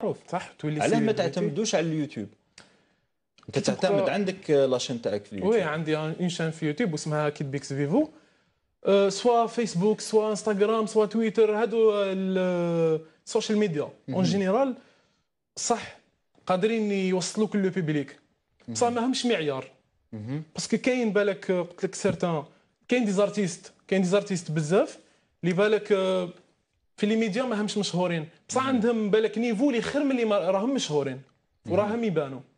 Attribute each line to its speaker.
Speaker 1: معروف صح تولي علاه ما تعتمدوش
Speaker 2: على اليوتيوب انت تعتمد عندك لاشين تاعك في اليوتيوب وي عندي اون شان في يوتيوب اسمها كيد بيكس فيفو سوا فيسبوك سوا انستغرام سوا تويتر هادو السوشيال ميديا اون جينيرال صح قادرين يوصلوك لو بيبليك بصح ماهمش معيار باسكو كاين بالك قلت لك سيرتان كاين دي زارتيست كاين دي زارتيست بزاف
Speaker 3: اللي بالك في لي ميديا ماهمش مشهورين بصح عندهم بالك نيفو اللي خير من اللي راهم مشهورين وراهم يبانوا